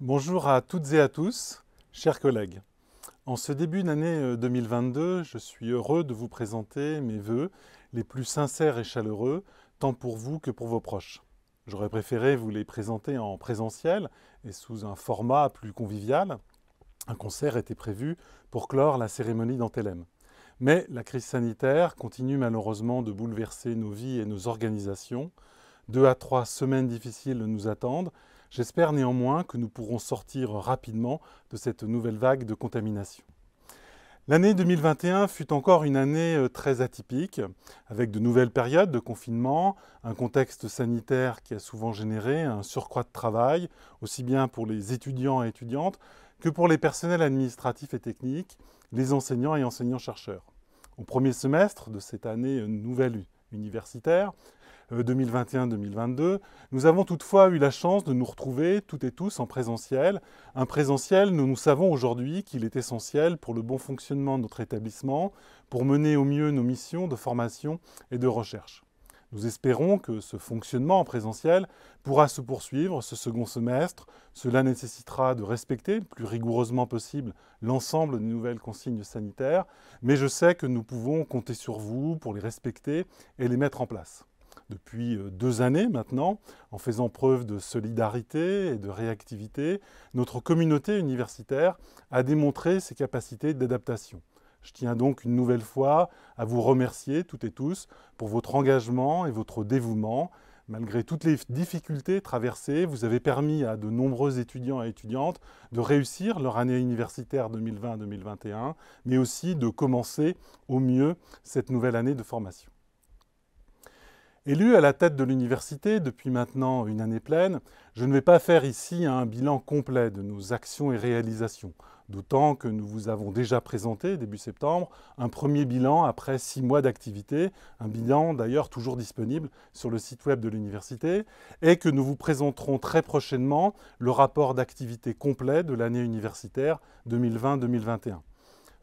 Bonjour à toutes et à tous, chers collègues. En ce début d'année 2022, euh, je suis heureux de vous présenter mes voeux les plus sincères et chaleureux, tant pour vous que pour vos proches. J'aurais préféré vous les présenter en présentiel et sous un format plus convivial. Un concert était prévu pour clore la cérémonie d'Antelem. Mais la crise sanitaire continue malheureusement de bouleverser nos vies et nos organisations. Deux à trois semaines difficiles nous attendent J'espère néanmoins que nous pourrons sortir rapidement de cette nouvelle vague de contamination. L'année 2021 fut encore une année euh, très atypique, avec de nouvelles périodes de confinement, un contexte sanitaire qui a souvent généré un surcroît de travail, aussi bien pour les étudiants et étudiantes que pour les personnels administratifs et techniques, les enseignants et enseignants-chercheurs. Au premier semestre de cette année euh, nouvelle universitaire, 2021-2022. Euh, nous avons toutefois eu la chance de nous retrouver toutes et tous en présentiel. Un présentiel, nous, nous savons aujourd'hui qu'il est essentiel pour le bon fonctionnement de notre établissement, pour mener au mieux nos missions de formation et de recherche. Nous espérons que ce fonctionnement en présentiel pourra se poursuivre ce second semestre. Cela nécessitera de respecter le plus rigoureusement possible l'ensemble des nouvelles consignes sanitaires, mais je sais que nous pouvons compter sur vous pour les respecter et les mettre en place depuis euh, deux années maintenant, en faisant preuve de solidarité et de réactivité, notre communauté universitaire a démontré ses capacités d'adaptation. Je tiens donc une nouvelle fois à vous remercier toutes et tous pour votre engagement et votre dévouement. Malgré toutes les difficultés traversées, vous avez permis à de nombreux étudiants et étudiantes de réussir leur année universitaire 2020-2021, mais aussi de commencer au mieux cette nouvelle année de formation. Élu à la tête de l'université depuis maintenant une année pleine, je ne vais pas faire ici un bilan complet de nos actions et réalisations, d'autant que nous vous avons déjà présenté, début septembre, un premier bilan après six mois d'activité, un bilan d'ailleurs toujours disponible sur le site web de l'université, et que nous vous présenterons très prochainement le rapport d'activité complet de l'année universitaire 2020-2021.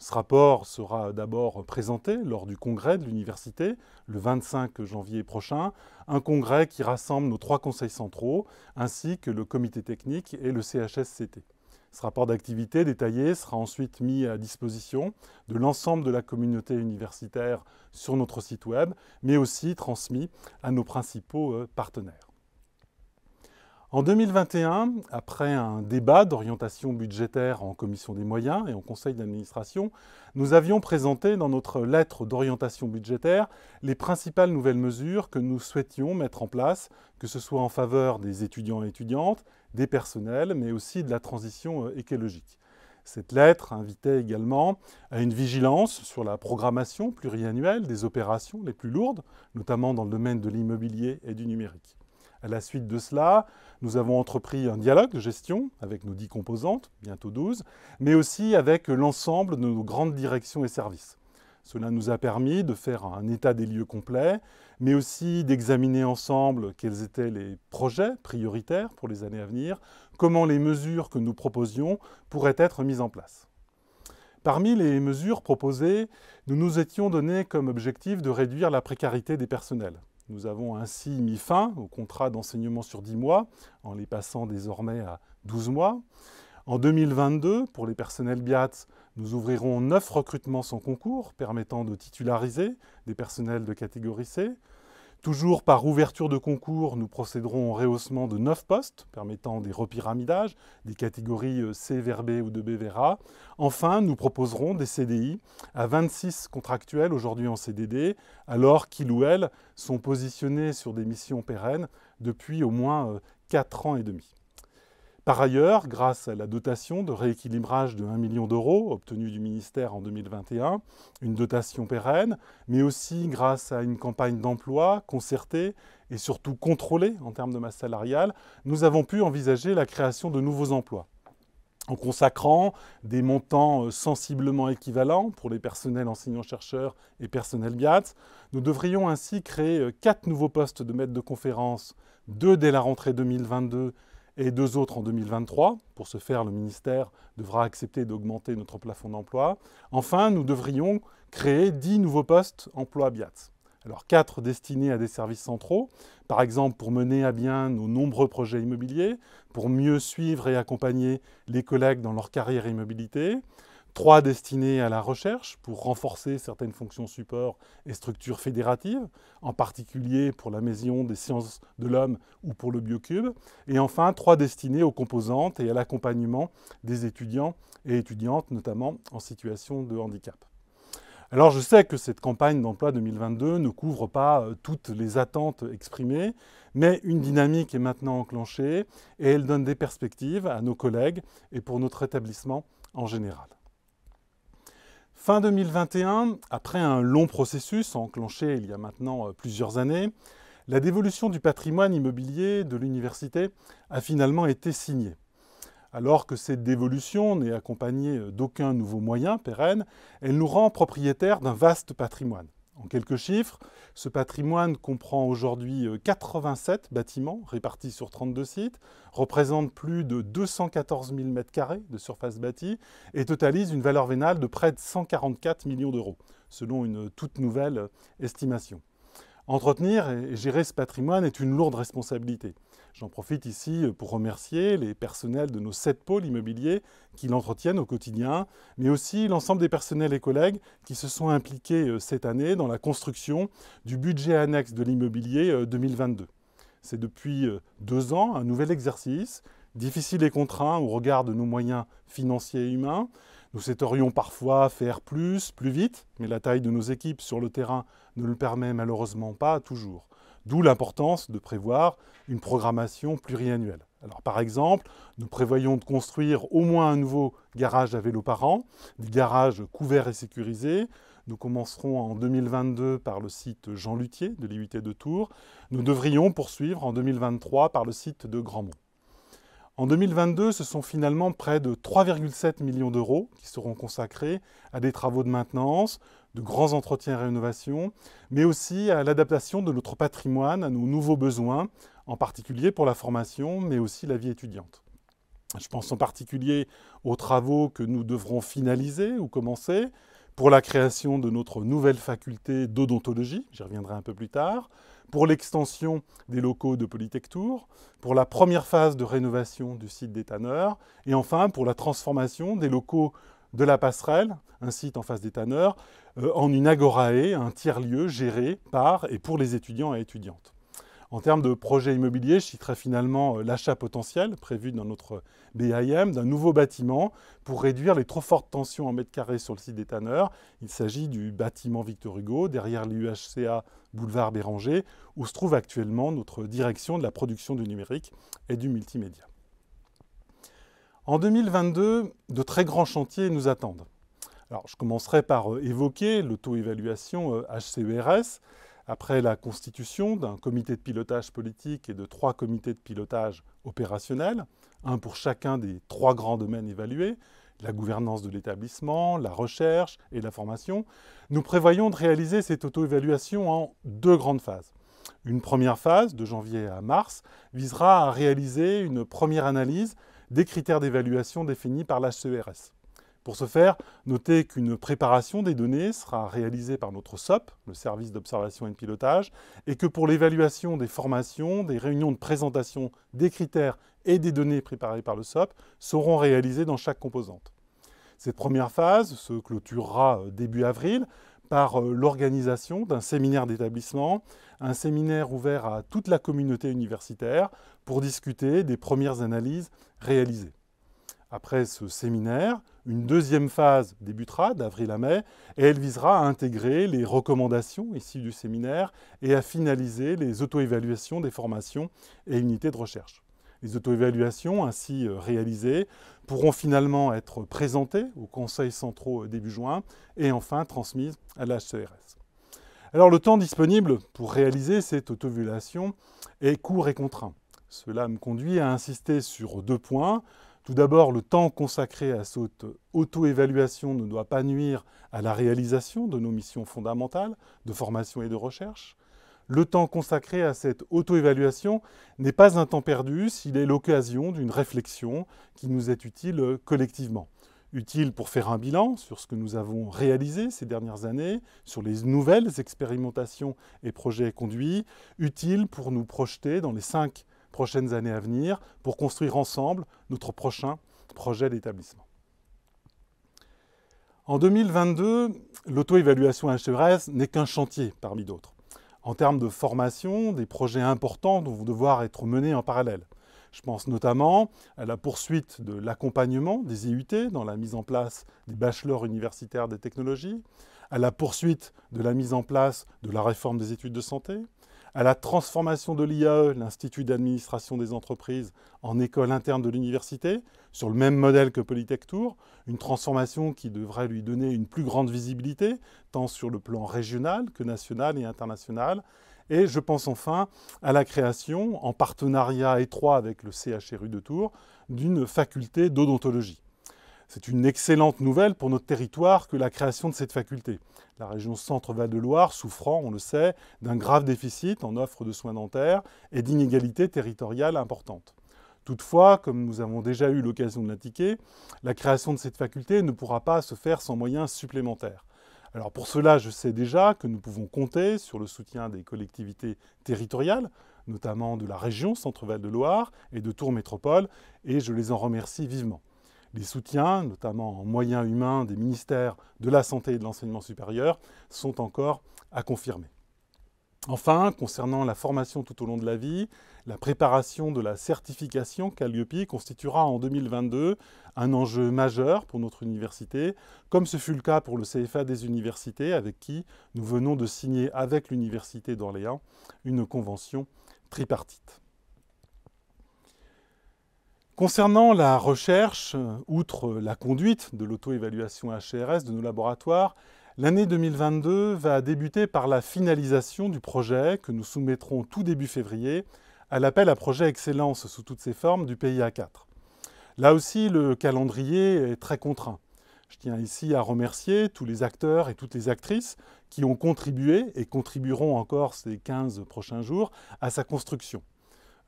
Ce rapport sera d'abord présenté lors du congrès de l'université le 25 janvier prochain, un congrès qui rassemble nos trois conseils centraux ainsi que le comité technique et le CHSCT. Ce rapport d'activité détaillé sera ensuite mis à disposition de l'ensemble de la communauté universitaire sur notre site web, mais aussi transmis à nos principaux euh, partenaires. En 2021, après un débat d'orientation budgétaire en commission des moyens et en conseil d'administration, nous avions présenté dans notre lettre d'orientation budgétaire les principales nouvelles mesures que nous souhaitions mettre en place, que ce soit en faveur des étudiants et étudiantes, des personnels, mais aussi de la transition euh, écologique. Cette lettre invitait également à une vigilance sur la programmation pluriannuelle des opérations les plus lourdes, notamment dans le domaine de l'immobilier et du numérique. À la suite de cela, nous avons entrepris un dialogue de gestion avec nos dix composantes, bientôt 12, mais aussi avec l'ensemble de nos grandes directions et services. Cela nous a permis de faire un état des lieux complet, mais aussi d'examiner ensemble quels étaient les projets prioritaires pour les années à venir, comment les mesures que nous proposions pourraient être mises en place. Parmi les mesures proposées, nous nous étions donné comme objectif de réduire la précarité des personnels, nous avons ainsi mis fin aux contrats d'enseignement sur 10 mois, en les passant désormais à 12 mois. En 2022, pour les personnels BIAT, nous ouvrirons 9 recrutements sans concours permettant de titulariser des personnels de catégorie C. Toujours par ouverture de concours, nous procéderons au rehaussement de 9 postes, permettant des repyramidages, des catégories euh, C vers B ou de B vers A. Enfin, nous proposerons des CDI à 26 contractuels aujourd'hui en CDD, alors qu'ils ou elles sont positionnés sur des missions pérennes depuis au moins 4 euh, ans et demi. Par ailleurs, grâce à la dotation de rééquilibrage de 1 million d'euros obtenue du ministère en 2021, une dotation pérenne, mais aussi grâce à une campagne d'emploi concertée et surtout contrôlée en termes de masse salariale, nous avons pu envisager la création de nouveaux emplois en consacrant des montants euh, sensiblement équivalents pour les personnels enseignants-chercheurs et personnels BIAT. Nous devrions ainsi créer euh, quatre nouveaux postes de maître de conférence, deux dès la rentrée 2022 et deux autres en 2023. Pour ce faire, le ministère devra accepter d'augmenter notre plafond d'emploi. Enfin, nous devrions créer 10 nouveaux postes emploi biat. Alors quatre destinés à des services centraux, par exemple pour mener à bien nos nombreux projets immobiliers, pour mieux suivre et accompagner les collègues dans leur carrière immobilité, trois destinés à la recherche pour renforcer certaines fonctions support et structures fédératives, en particulier pour la Maison des sciences de l'homme ou pour le Biocube, et enfin trois destinés aux composantes et à l'accompagnement des étudiants et étudiantes, notamment en situation de handicap. Alors je sais que cette campagne d'emploi 2022 ne couvre pas euh, toutes les attentes exprimées, mais une dynamique est maintenant enclenchée et elle donne des perspectives à nos collègues et pour notre établissement en général. Fin 2021, après un long processus enclenché il y a maintenant euh, plusieurs années, la dévolution du patrimoine immobilier de l'université a finalement été signée. Alors que cette dévolution n'est accompagnée euh, d'aucun nouveau moyen pérenne, elle nous rend propriétaires d'un vaste patrimoine. En quelques chiffres, ce patrimoine comprend aujourd'hui 87 euh, bâtiments répartis sur 32 sites, représente plus de 214 000 m2 de surface bâtie et totalise une valeur vénale de près de 144 millions d'euros, selon une toute nouvelle euh, estimation. Entretenir et gérer ce patrimoine est une lourde responsabilité. J'en profite ici euh, pour remercier les personnels de nos sept pôles immobiliers qui l'entretiennent au quotidien, mais aussi l'ensemble des personnels et collègues qui se sont impliqués euh, cette année dans la construction du budget annexe de l'immobilier 2022. Euh, C'est depuis deux ans un nouvel exercice, difficile et contraint au regard de nos moyens financiers et humains. Nous souhaiterions parfois faire plus, plus vite, mais la taille de nos équipes sur le terrain ne le permet malheureusement pas toujours. D'où l'importance de prévoir une programmation pluriannuelle. Alors par exemple, nous prévoyons de construire au moins un nouveau garage à vélo par an, des garages couverts et sécurisés. Nous commencerons en 2022 par le site Jean Luthier de l'IUT de Tours. Nous devrions poursuivre en 2023 par le site de Grandmont. En 2022, ce sont finalement près de 3,7 millions d'euros qui seront consacrés à des travaux de maintenance, de grands entretiens et rénovations, mais aussi à l'adaptation de notre patrimoine à nos nouveaux besoins, en particulier pour la formation, mais aussi la vie étudiante. Je pense en particulier aux travaux que nous devrons finaliser ou commencer pour la création de notre nouvelle faculté d'odontologie, j'y reviendrai un peu plus tard, pour l'extension des locaux de Polytech pour la première phase de rénovation du site des tanneurs, et enfin pour la transformation des locaux de la passerelle, un site en face des tanneurs, euh, en une agorae, un tiers-lieu géré par et pour les étudiants et étudiantes. En termes de projet immobilier, je citerai finalement euh, l'achat potentiel prévu dans notre BIM d'un nouveau bâtiment pour réduire les trop fortes tensions en mètre carré sur le site des Tanneurs. Il s'agit du bâtiment Victor Hugo, derrière l'UHCA boulevard Béranger, où se trouve actuellement notre direction de la production du numérique et du multimédia. En 2022, de très grands chantiers nous attendent je commencerai par euh, évoquer l'auto-évaluation HCERS. Euh, Après la constitution d'un comité de pilotage politique et de trois comités de pilotage opérationnels, un pour chacun des trois grands domaines évalués, la gouvernance de l'établissement, la recherche et la formation, nous prévoyons de réaliser cette auto-évaluation en deux grandes phases. Une première phase, de janvier à mars, visera à réaliser une première analyse des critères d'évaluation définis par l'HCERS. Pour ce faire, notez qu'une préparation des données sera réalisée par notre SOP, le service d'observation et de pilotage, et que pour l'évaluation des formations, des réunions de présentation des critères et des données préparées par le SOP seront réalisées dans chaque composante. Cette première phase se clôturera euh, début avril par euh, l'organisation d'un séminaire d'établissement, un séminaire ouvert à toute la communauté universitaire pour discuter des premières analyses réalisées après ce séminaire, une deuxième phase débutera d'avril à mai et elle visera à intégrer les recommandations issues du séminaire et à finaliser les auto-évaluations des formations et unités de recherche. Les auto-évaluations ainsi euh, réalisées pourront finalement être présentées au Conseil centraux euh, début juin et enfin transmises à l'HCRS. Alors le temps disponible pour réaliser cette auto-évaluation est court et contraint. Cela me conduit à insister sur deux points. Tout d'abord, le temps consacré à cette auto-évaluation ne doit pas nuire à la réalisation de nos missions fondamentales de formation et de recherche. Le temps consacré à cette auto-évaluation n'est pas un temps perdu s'il est l'occasion d'une réflexion qui nous est utile collectivement. Utile pour faire un bilan sur ce que nous avons réalisé ces dernières années, sur les nouvelles expérimentations et projets conduits. Utile pour nous projeter dans les cinq prochaines années à venir pour construire ensemble notre prochain projet d'établissement. En 2022, l'auto-évaluation HERS n'est qu'un chantier parmi d'autres. En termes de formation, des projets importants vont devoir être menés en parallèle. Je pense notamment à la poursuite de l'accompagnement des IUT dans la mise en place des bachelors universitaires des technologies, à la poursuite de la mise en place de la réforme des études de santé, à la transformation de l'IAE, l'Institut d'administration des entreprises, en école interne de l'université, sur le même modèle que Polytech Tour, une transformation qui devrait lui donner une plus grande visibilité, tant sur le plan régional que national et international. Et je pense enfin à la création, en partenariat étroit avec le CHRU de Tours, d'une faculté d'odontologie. C'est une excellente nouvelle pour notre territoire que la création de cette faculté. La région Centre-Val de Loire souffrant, on le sait, d'un grave déficit en offre de soins dentaires et d'inégalités territoriales importantes. Toutefois, comme nous avons déjà eu l'occasion de l'indiquer, la création de cette faculté ne pourra pas se faire sans moyens supplémentaires. Alors pour cela, je sais déjà que nous pouvons compter sur le soutien des collectivités territoriales, notamment de la région Centre-Val de Loire et de Tours Métropole, et je les en remercie vivement. Les soutiens, notamment en moyens humains des ministères de la Santé et de l'enseignement supérieur, sont encore à confirmer. Enfin, concernant la formation tout au long de la vie, la préparation de la certification Calliope constituera en 2022 un enjeu majeur pour notre université, comme ce fut le cas pour le CFA des universités, avec qui nous venons de signer avec l'Université d'Orléans une convention tripartite. Concernant la recherche, euh, outre la conduite de l'auto-évaluation HRS de nos laboratoires, l'année 2022 va débuter par la finalisation du projet que nous soumettrons tout début février à l'appel à projet Excellence sous toutes ses formes du PIA 4. Là aussi, le calendrier est très contraint. Je tiens ici à remercier tous les acteurs et toutes les actrices qui ont contribué et contribueront encore ces 15 prochains jours à sa construction.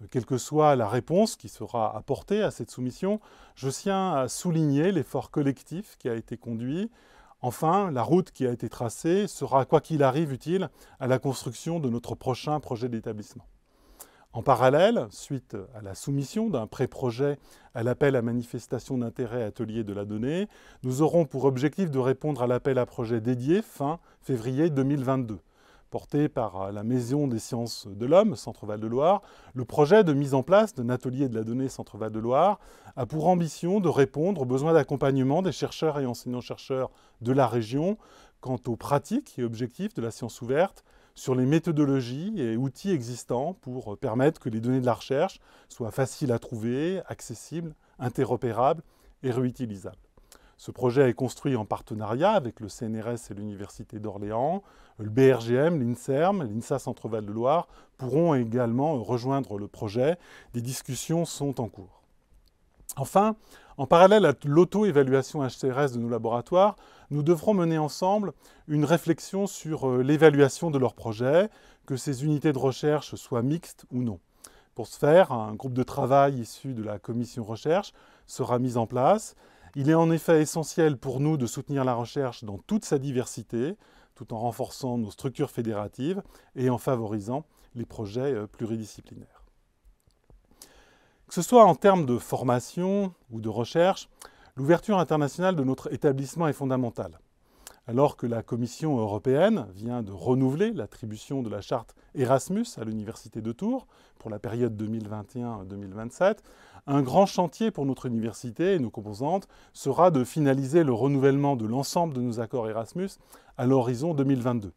Euh, quelle que soit la réponse qui sera apportée à cette soumission, je tiens à souligner l'effort collectif qui a été conduit. Enfin, la route qui a été tracée sera, quoi qu'il arrive, utile à la construction de notre prochain projet d'établissement. En parallèle, suite à la soumission d'un pré-projet à l'appel à manifestation d'intérêt atelier de la donnée, nous aurons pour objectif de répondre à l'appel à projet dédié fin février 2022 porté par euh, la Maison des sciences de l'homme, Centre-Val de Loire, le projet de mise en place d'un atelier de la donnée Centre-Val de Loire a pour ambition de répondre aux besoins d'accompagnement des chercheurs et enseignants-chercheurs de la région quant aux pratiques et objectifs de la science ouverte sur les méthodologies et outils existants pour euh, permettre que les données de la recherche soient faciles à trouver, accessibles, interopérables et réutilisables. Ce projet est construit en partenariat avec le CNRS et l'Université d'Orléans. Le BRGM, l'INSERM, l'INSA Centre-Val de Loire pourront également rejoindre le projet. Des discussions sont en cours. Enfin, en parallèle à l'auto-évaluation HCRS de nos laboratoires, nous devrons mener ensemble une réflexion sur euh, l'évaluation de leurs projets, que ces unités de recherche soient mixtes ou non. Pour ce faire, un groupe de travail issu de la commission recherche sera mis en place il est en effet essentiel pour nous de soutenir la recherche dans toute sa diversité, tout en renforçant nos structures fédératives et en favorisant les projets euh, pluridisciplinaires. Que ce soit en termes de formation ou de recherche, l'ouverture internationale de notre établissement est fondamentale. Alors que la Commission européenne vient de renouveler l'attribution de la charte Erasmus à l'Université de Tours pour la période 2021-2027, un grand chantier pour notre université et nos composantes sera de finaliser le renouvellement de l'ensemble de nos accords Erasmus à l'horizon 2022.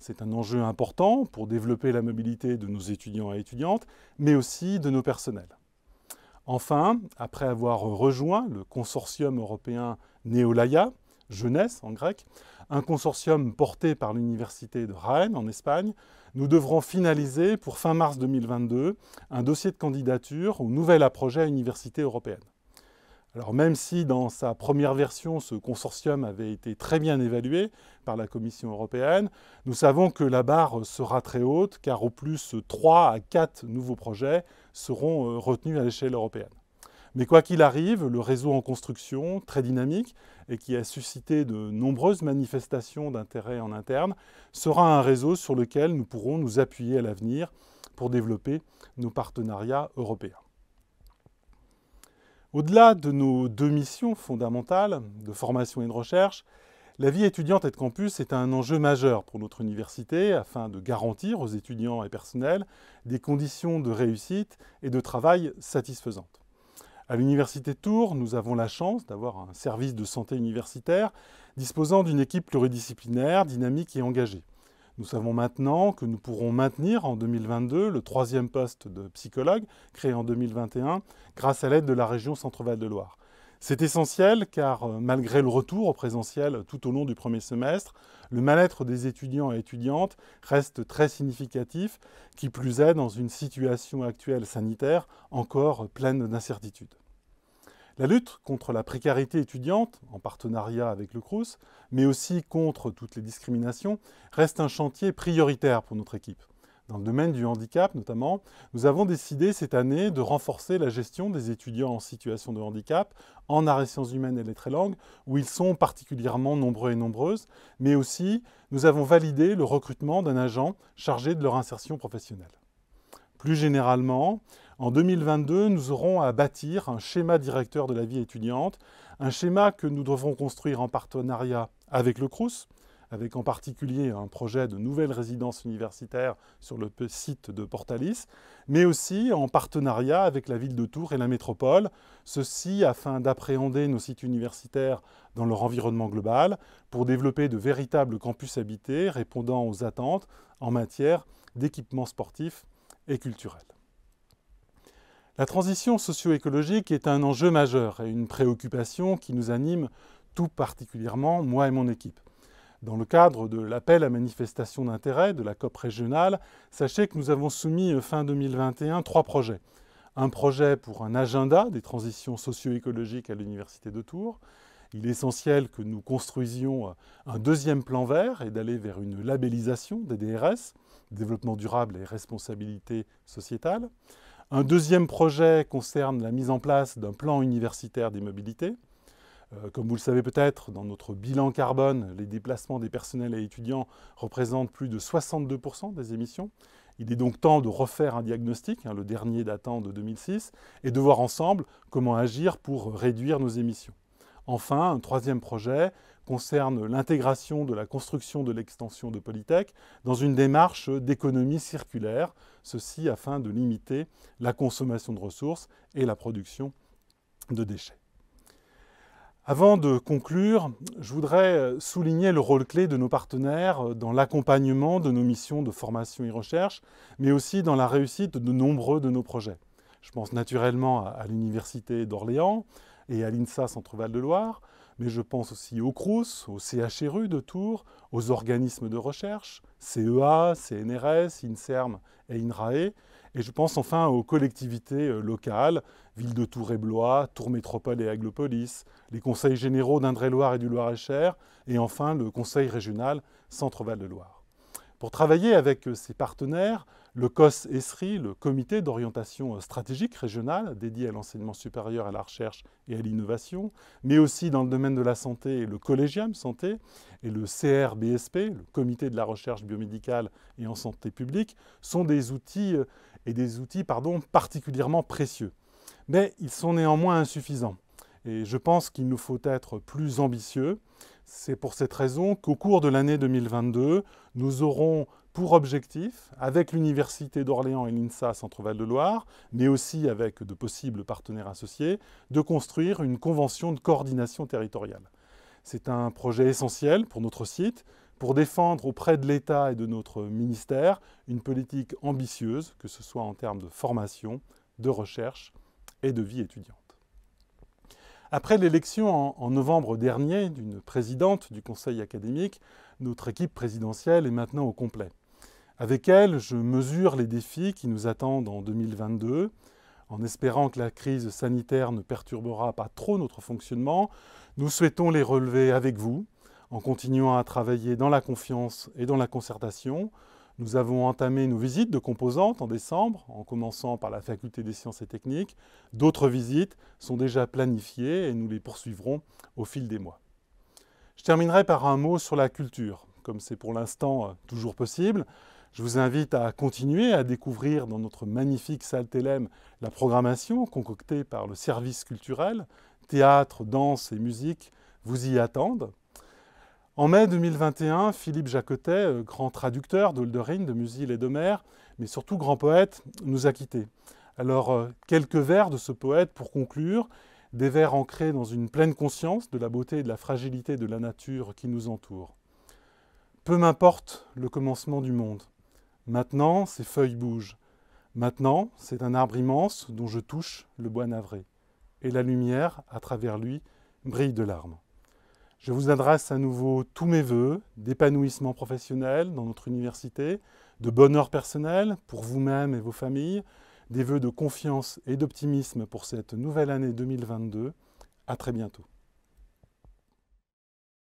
C'est un enjeu important pour développer la mobilité de nos étudiants et étudiantes, mais aussi de nos personnels. Enfin, après avoir rejoint le consortium européen Neolaya, jeunesse en grec, un consortium porté par l'Université de Rennes en Espagne, nous devrons finaliser pour fin mars 2022 un dossier de candidature au nouvel projet Université européenne. Alors même si dans sa première version, ce consortium avait été très bien évalué par la Commission européenne, nous savons que la barre sera très haute car au plus 3 à 4 nouveaux projets seront euh, retenus à l'échelle européenne. Mais quoi qu'il arrive, le réseau en construction, très dynamique et qui a suscité de nombreuses manifestations d'intérêt en interne, sera un réseau sur lequel nous pourrons nous appuyer à l'avenir pour développer nos partenariats européens. Au-delà de nos deux missions fondamentales de formation et de recherche, la vie étudiante et de campus est un enjeu majeur pour notre université afin de garantir aux étudiants et personnels des conditions de réussite et de travail satisfaisantes. À l'Université Tours, nous avons la chance d'avoir un service de santé universitaire disposant d'une équipe pluridisciplinaire, dynamique et engagée. Nous savons maintenant que nous pourrons maintenir en 2022 le troisième poste de psychologue créé en 2021 grâce à l'aide de la région Centre-Val de Loire. C'est essentiel car euh, malgré le retour au présentiel tout au long du premier semestre, le mal-être des étudiants et étudiantes reste très significatif, qui plus est dans une situation actuelle sanitaire encore pleine d'incertitudes. La lutte contre la précarité étudiante, en partenariat avec le CRUS, mais aussi contre toutes les discriminations, reste un chantier prioritaire pour notre équipe. Dans le domaine du handicap notamment, nous avons décidé cette année de renforcer la gestion des étudiants en situation de handicap en arts et sciences humaines et lettres et langues, où ils sont particulièrement nombreux et nombreuses, mais aussi nous avons validé le recrutement d'un agent chargé de leur insertion professionnelle. Plus généralement, en 2022, nous aurons à bâtir un schéma directeur de la vie étudiante, un schéma que nous devrons construire en partenariat avec le CRUS, avec en particulier un projet de nouvelle résidence universitaire sur le site de Portalis, mais aussi en partenariat avec la ville de Tours et la métropole, ceci afin d'appréhender nos sites universitaires dans leur environnement global pour développer de véritables campus habités répondant aux attentes en matière d'équipements sportifs et culturels. La transition socio-écologique est un enjeu majeur et une préoccupation qui nous anime tout particulièrement, moi et mon équipe. Dans le cadre de l'appel à manifestation d'intérêt de la COP régionale, sachez que nous avons soumis euh, fin 2021 trois projets. Un projet pour un agenda des transitions socio-écologiques à l'Université de Tours. Il est essentiel que nous construisions euh, un deuxième plan vert et d'aller vers une labellisation des DRS, développement durable et responsabilité sociétale. Un deuxième projet concerne la mise en place d'un plan universitaire des mobilités. Euh, comme vous le savez peut-être, dans notre bilan carbone, les déplacements des personnels et étudiants représentent plus de 62% des émissions. Il est donc temps de refaire un diagnostic, hein, le dernier datant de 2006, et de voir ensemble comment agir pour réduire nos émissions. Enfin, un troisième projet concerne l'intégration de la construction de l'extension de Polytech dans une démarche d'économie circulaire, ceci afin de limiter la consommation de ressources et la production de déchets. Avant de conclure, je voudrais euh, souligner le rôle clé de nos partenaires euh, dans l'accompagnement de nos missions de formation et recherche, mais aussi dans la réussite de nombreux de nos projets. Je pense naturellement à l'Université d'Orléans et à l'INSA Centre-Val de Loire, mais je pense aussi au CRUS, au CHRU de Tours, aux organismes de recherche, CEA, CNRS, INSERM et INRAE, et je pense enfin aux collectivités euh, locales, Ville de Tours et Blois, Tours Métropole et Aglopolis, les conseils généraux d'Indre-et-Loire et du Loir-et-Cher, et enfin le conseil régional Centre-Val de Loire. Pour travailler avec euh, ces partenaires, le COS-ESRI, le Comité d'orientation stratégique régionale dédié à l'enseignement supérieur, à la recherche et à l'innovation, mais aussi dans le domaine de la santé, le Collégium Santé et le CRBSP, le Comité de la recherche biomédicale et en santé publique, sont des outils, euh, et des outils pardon, particulièrement précieux. Mais ils sont néanmoins insuffisants. Et je pense qu'il nous faut être plus ambitieux. C'est pour cette raison qu'au cours de l'année 2022, nous aurons pour objectif, avec l'Université d'Orléans et l'INSA Centre-Val de Loire, mais aussi avec de possibles partenaires associés, de construire une convention de coordination territoriale. C'est un projet essentiel pour notre site, pour défendre auprès de l'État et de notre ministère une politique ambitieuse, que ce soit en termes de formation, de recherche et de vie étudiante. Après l'élection en, novembre dernier d'une présidente du Conseil académique, notre équipe présidentielle est maintenant au complet. Avec elle, je mesure les défis qui nous attendent en 2022. En espérant que la crise sanitaire ne perturbera pas trop notre fonctionnement, nous souhaitons les relever avec vous, en continuant à travailler dans la confiance et dans la concertation. Nous avons entamé nos visites de composantes en décembre, en commençant par la Faculté des sciences et techniques. D'autres visites sont déjà planifiées et nous les poursuivrons au fil des mois. Je terminerai par un mot sur la culture. Comme c'est pour l'instant euh, toujours possible, je vous invite à continuer à découvrir dans notre magnifique salle Télem la programmation concoctée par le service culturel. Théâtre, danse et musique vous y attendent. En mai 2021, Philippe Jacotet, euh, grand traducteur d'Olderine, de Musil et Mer, mais surtout grand poète, nous a quittés. Alors, euh, quelques vers de ce poète pour conclure des vers ancrés dans une pleine conscience de la beauté et de la fragilité de la nature qui nous entoure. Peu m'importe le commencement du monde. Maintenant, ces feuilles bougent. Maintenant, c'est un arbre immense dont je touche le bois navré. Et la lumière, à travers lui, brille de larmes. Je vous adresse à nouveau tous mes voeux d'épanouissement professionnel dans notre université, de bonheur personnel pour vous-même et vos familles, des vœux de confiance et d'optimisme pour cette nouvelle année 2022. À très bientôt.